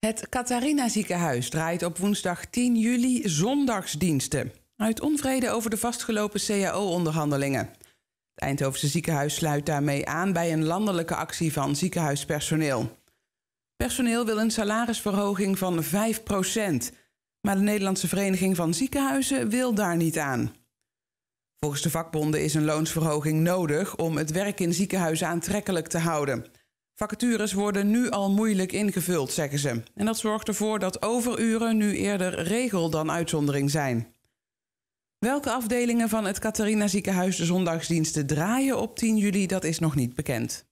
Het Catharina Ziekenhuis draait op woensdag 10 juli zondagsdiensten. Uit onvrede over de vastgelopen CAO-onderhandelingen. Het Eindhovense ziekenhuis sluit daarmee aan bij een landelijke actie van ziekenhuispersoneel. Personeel wil een salarisverhoging van 5 maar de Nederlandse Vereniging van Ziekenhuizen wil daar niet aan. Volgens de vakbonden is een loonsverhoging nodig om het werk in ziekenhuizen aantrekkelijk te houden. Vacatures worden nu al moeilijk ingevuld, zeggen ze. En dat zorgt ervoor dat overuren nu eerder regel dan uitzondering zijn. Welke afdelingen van het Catharina Ziekenhuis de zondagsdiensten draaien op 10 juli, dat is nog niet bekend.